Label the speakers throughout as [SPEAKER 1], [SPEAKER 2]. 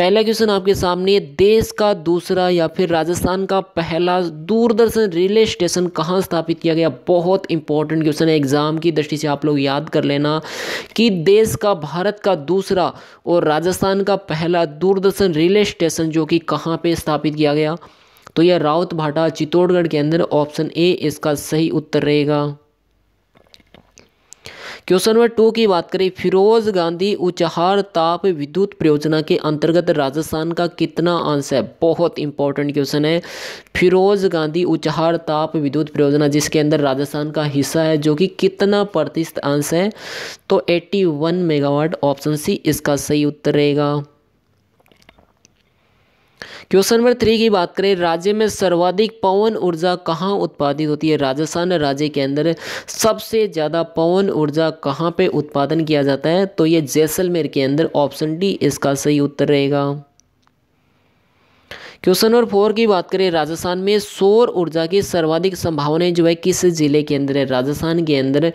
[SPEAKER 1] पहला क्वेश्चन आपके सामने देश का दूसरा या फिर राजस्थान का पहला दूरदर्शन रेलवे स्टेशन कहाँ स्थापित किया गया बहुत इंपॉर्टेंट क्वेश्चन है एग्जाम की दृष्टि से आप लोग याद कर लेना कि देश का भारत का दूसरा और राजस्थान का पहला दूरदर्शन रेलवे स्टेशन जो कि कहाँ पे स्थापित किया गया तो यह राउत भाटा चित्तौड़गढ़ के अंदर ऑप्शन ए इसका सही उत्तर रहेगा क्वेश्चन नंबर टू की बात करें फिरोज गांधी उचहार ताप विद्युत परियोजना के अंतर्गत राजस्थान का कितना अंश है बहुत इंपॉर्टेंट क्वेश्चन है फिरोज गांधी उचहार ताप विद्युत परियोजना जिसके अंदर राजस्थान का हिस्सा है जो कि कितना प्रतिशत अंश है तो 81 मेगावाट ऑप्शन सी इसका सही उत्तर रहेगा क्वेश्चन नंबर थ्री की बात करें राज्य में सर्वाधिक पवन ऊर्जा कहाँ उत्पादित होती है राजस्थान राज्य के अंदर सबसे ज़्यादा पवन ऊर्जा कहाँ पे उत्पादन किया जाता है तो ये जैसलमेर के अंदर ऑप्शन डी इसका सही उत्तर रहेगा क्वेश्चन नंबर फोर की बात करें राजस्थान में सौर ऊर्जा की सर्वाधिक संभावनाएं जो है किस जिले के अंदर है राजस्थान के अंदर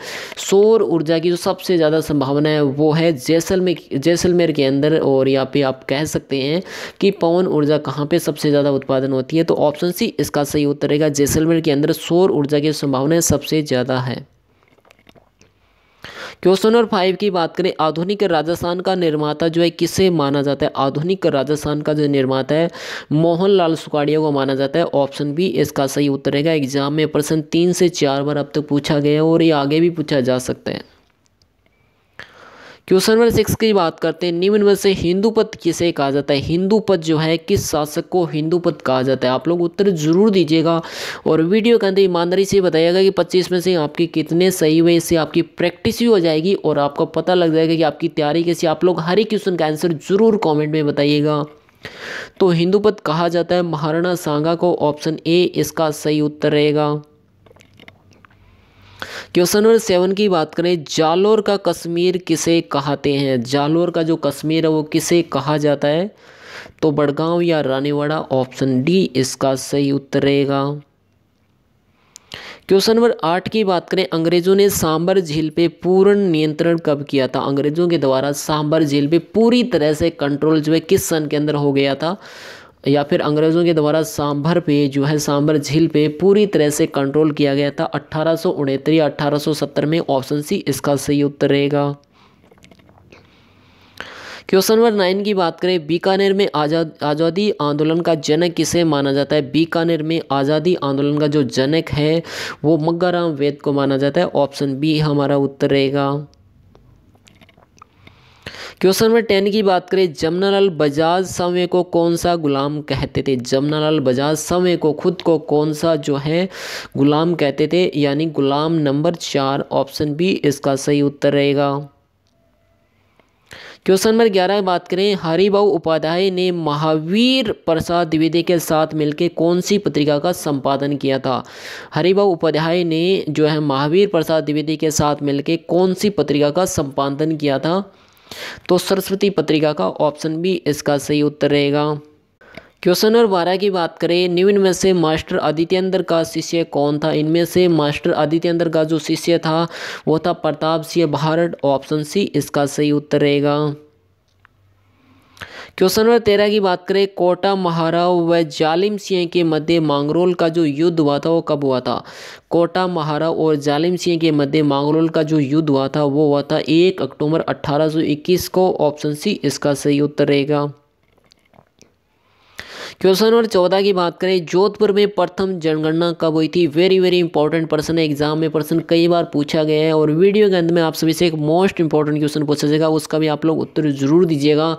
[SPEAKER 1] सौर ऊर्जा की जो सबसे ज़्यादा संभावना है वो है जैसलमेर जैसलमेर के अंदर और यहाँ पे आप कह सकते हैं कि पवन ऊर्जा कहाँ पे सबसे ज़्यादा उत्पादन होती है तो ऑप्शन सी इसका सही उत्तर रहेगा जैसलमेर के अंदर सौर ऊर्जा की संभावनाएँ सबसे ज़्यादा है क्वेश्चन नंबर फाइव की बात करें आधुनिक राजस्थान का निर्माता जो है किसे माना जाता है आधुनिक राजस्थान का जो निर्माता है मोहन लाल सुखाड़िया को माना जाता है ऑप्शन बी इसका सही उत्तर रहेगा एग्जाम में प्रश्न तीन से चार बार अब तक तो पूछा गया है और ये आगे भी पूछा जा सकता है क्वेश्चन नंबर सिक्स की बात करते हैं निम्न में से हिंदू पद किसे कहा जाता है हिंदू पद जो है किस शासक को हिंदू पद कहा जाता है आप लोग उत्तर जरूर दीजिएगा और वीडियो के अंदर ईमानदारी से बताइएगा कि पच्चीस में से आपके कितने सही हुए इससे आपकी प्रैक्टिस भी हो जाएगी और आपको पता लग जाएगा कि आपकी तैयारी कैसी आप लोग हर एक क्वेश्चन का आंसर जरूर कॉमेंट में बताइएगा तो हिंदू पद कहा जाता है महाराणा सांगा को ऑप्शन ए इसका सही उत्तर रहेगा क्वेश्चन नंबर सेवन की बात करें जालोर का कश्मीर किसे कहते हैं जालोर का जो कश्मीर है वो किसे कहा जाता है तो बड़गांव या रानीवाड़ा ऑप्शन डी इसका सही उत्तर रहेगा क्वेश्चन नंबर आठ की बात करें अंग्रेजों ने सांबर झील पे पूर्ण नियंत्रण कब किया था अंग्रेजों के द्वारा सांबर झील पे पूरी तरह से कंट्रोल जो है किस सन के अंदर हो गया था या फिर अंग्रेज़ों के द्वारा सांभर पे जो है सांभर झील पे पूरी तरह से कंट्रोल किया गया था अट्ठारह सौ में ऑप्शन सी इसका सही उत्तर रहेगा क्वेश्चन नंबर नाइन की बात करें बीकानेर में आज़ाद आज़ादी आंदोलन का जनक किसे माना जाता है बीकानेर में आज़ादी आंदोलन का जो जनक है वो मग्गाराम वेद को माना जाता है ऑप्शन बी हमारा उत्तर रहेगा क्वेश्चन नंबर टेन की बात करें जमनालाल बजाज समय को कौन सा गुलाम कहते थे जमनालाल बजाज समय को खुद को कौन सा जो है गुलाम कहते थे यानी गुलाम नंबर चार ऑप्शन बी इसका सही उत्तर रहेगा क्वेश्चन नंबर ग्यारह बात करें हरिभा उपाध्याय ने महावीर प्रसाद द्विवेदी के साथ मिलकर कौन सी पत्रिका का संपादन किया था हरिभा उपाध्याय ने जो है महावीर प्रसाद द्विवेदी के साथ मिलकर कौन सी पत्रिका का संपादन किया था तो सरस्वती पत्रिका का ऑप्शन भी इसका सही उत्तर रहेगा क्वेश्चन नंबर बारह की बात करें निम्न में से मास्टर आदित्येंद्र का शिष्य कौन था इनमें से मास्टर आदित्येंद्र का जो शिष्य था वो था प्रताप सिंह भारत ऑप्शन सी इसका सही उत्तर रहेगा क्वेश्चन नंबर तेरह की बात करें कोटा महाराव व जालिम सिंह के मध्य मांगरोल का जो युद्ध हुआ था वो कब हुआ था कोटा महाराव और जालिम सिंह के मध्य मांगरोल का जो युद्ध हुआ था वो हुआ था एक अक्टूबर अट्ठारह को ऑप्शन सी इसका सही उत्तर रहेगा क्वेश्चन नंबर चौदह की बात करें जोधपुर में प्रथम जनगणना कब हुई थी वेरी वेरी इंपॉर्टेंट पर्सन है एग्जाम में पर्सन कई बार पूछा गया है और वीडियो के अंत में आप सभी से एक मोस्ट इंपॉर्टेंट क्वेश्चन पूछा जाएगा उसका भी आप लोग उत्तर जरूर दीजिएगा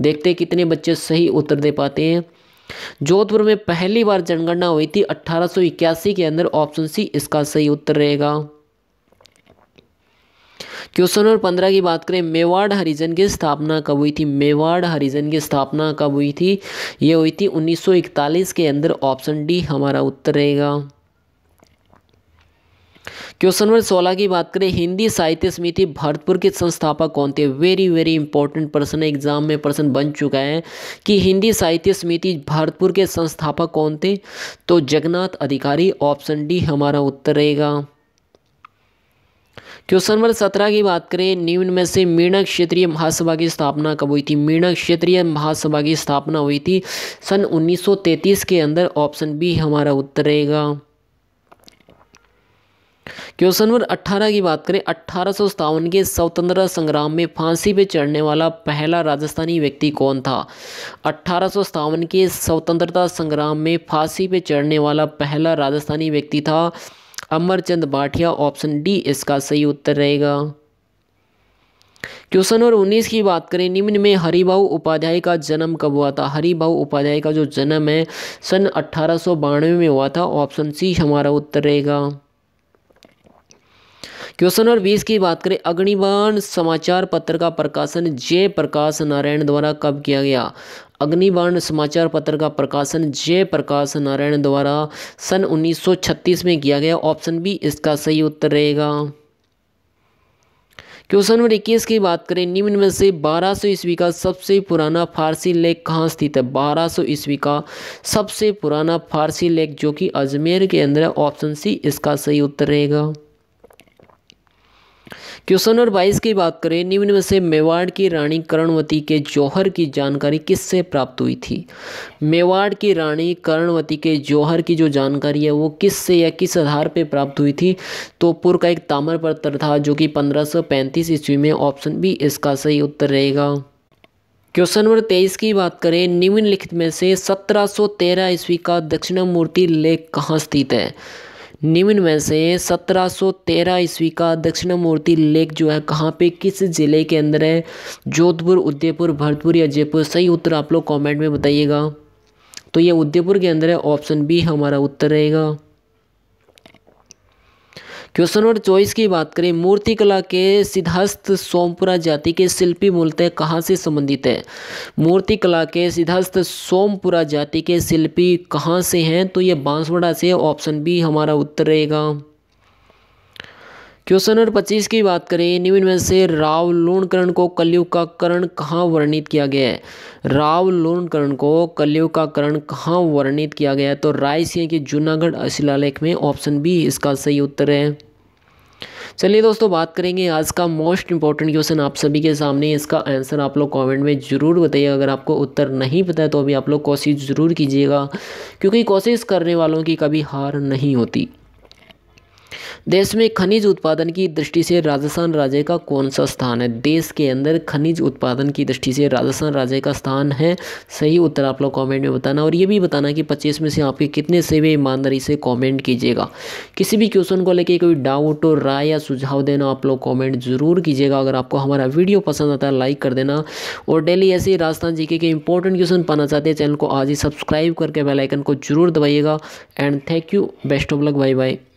[SPEAKER 1] देखते कितने बच्चे सही उत्तर दे पाते हैं जोधपुर में पहली बार जनगणना हुई थी अट्ठारह के अंदर ऑप्शन सी इसका सही उत्तर रहेगा क्वेश्चन नंबर पंद्रह की बात करें मेवाड़ हरिजन की स्थापना कब हुई थी मेवाड़ हरिजन की स्थापना कब हुई थी ये हुई थी 1941 के अंदर ऑप्शन डी हमारा उत्तर रहेगा क्वेश्चन नंबर सोलह की बात करें हिंदी साहित्य समिति भरतपुर के संस्थापक कौन थे वेरी वेरी इंपॉर्टेंट पर्सन है एग्जाम में पर्सन बन चुका है कि हिंदी साहित्य समिति भरतपुर के संस्थापक कौन थे तो जगन्नाथ अधिकारी ऑप्शन डी हमारा उत्तर रहेगा क्वेश्चन नंबर सत्रह की बात करें निम्न में से मीणक क्षेत्रीय महासभा की स्थापना कब हुई थी मीणक क्षेत्रीय महासभा की स्थापना हुई थी सन 1933 के अंदर ऑप्शन बी हमारा उत्तर रहेगा क्वेश्चन नंबर अट्ठारह की बात करें अठारह के स्वतंत्रता संग्राम में फांसी पे चढ़ने वाला पहला राजस्थानी व्यक्ति कौन था अठारह के स्वतंत्रता संग्राम में फांसी पे चढ़ने वाला पहला राजस्थानी व्यक्ति था अमरचंद बाठिया ऑप्शन डी इसका सही उत्तर रहेगा क्वेश्चन नंबर उन्नीस की बात करें निम्न में हरिभा उपाध्याय का जन्म कब हुआ था हरिभा उपाध्याय का जो जन्म है सन अट्ठारह में हुआ था ऑप्शन सी हमारा उत्तर रहेगा क्वेश्चन नंबर बीस की बात करें अग्निवान समाचार पत्र का प्रकाशन जय प्रकाश नारायण द्वारा कब किया गया अग्निवर्ण समाचार पत्र का प्रकाशन जय प्रकाश नारायण द्वारा सन 1936 में किया गया ऑप्शन बी इसका सही उत्तर रहेगा क्वेश्चन नंबर इक्कीस की बात करें निम्न में से 1200 ईस्वी का सबसे पुराना फारसी लेख कहाँ स्थित है 1200 ईस्वी का सबसे पुराना फारसी लेख जो कि अजमेर के अंदर है ऑप्शन सी इसका सही उत्तर रहेगा क्वेश्चन नंबर बाईस की बात करें निम्न में से मेवाड़ की रानी कर्णवती के जौहर की जानकारी किससे प्राप्त हुई थी मेवाड़ की रानी कर्णवती के जौहर की जो जानकारी है वो किससे या किस आधार पर प्राप्त हुई थी तो पुर का एक ताम्र पत्र था जो कि 1535 ईस्वी में ऑप्शन बी इसका सही उत्तर रहेगा क्वेश्चन नंबर तेईस की बात करें निम्नलिखित में से 1713 ईस्वी का दक्षिणा मूर्ति लेख कहाँ स्थित है निम्न में से 1713 ईस्वी का दक्षिणामूर्ति लेख जो है कहाँ पे किस ज़िले के अंदर है जोधपुर उदयपुर भरतपुर या जयपुर सही उत्तर आप लोग कमेंट में बताइएगा तो ये उदयपुर के अंदर है ऑप्शन बी हमारा उत्तर रहेगा क्वेश्चन नंबर चौबीस की बात करें मूर्तिकला के सिद्धस्त सोमपुरा जाति के शिल्पी मूलतः कहाँ से संबंधित है मूर्तिकला के सिद्धस्थ सोमपुरा जाति के शिल्पी कहाँ से हैं तो ये बांसवाड़ा से ऑप्शन बी हमारा उत्तर रहेगा क्वेश्चन नंबर पच्चीस की बात करें निम्न में से राव लोणकरण को कलयुग का करण कहाँ वर्णित किया गया है राव लोणकरण को कलयुग का करण कहाँ वर्णित किया गया है तो राय सिंह के जूनागढ़ शिलालेख में ऑप्शन बी इसका सही उत्तर है चलिए दोस्तों बात करेंगे आज का मोस्ट इंपॉर्टेंट क्वेश्चन आप सभी के सामने इसका आंसर आप लोग कमेंट में ज़रूर बताइए अगर आपको उत्तर नहीं पता है तो अभी आप लोग कोशिश ज़रूर कीजिएगा क्योंकि कोशिश करने वालों की कभी हार नहीं होती देश में खनिज उत्पादन की दृष्टि से राजस्थान राज्य का कौन सा स्थान है देश के अंदर खनिज उत्पादन की दृष्टि से राजस्थान राज्य का स्थान है सही उत्तर आप लोग कॉमेंट में बताना और ये भी बताना कि पच्चीस में से आपके कितने से भी ईमानदारी से कॉमेंट कीजिएगा किसी भी क्वेश्चन को लेकर कोई डाउट और राय या सुझाव देना आप लोग कॉमेंट ज़रूर कीजिएगा अगर आपको हमारा वीडियो पसंद आता है लाइक कर देना और डेली ऐसे ही राजस्थान जी के इंपॉर्टेंट क्वेश्चन पाना चाहते हैं चैनल को आज ही सब्सक्राइब करके बेलाइकन को जरूर दबाइएगा and thank you best of luck bye bye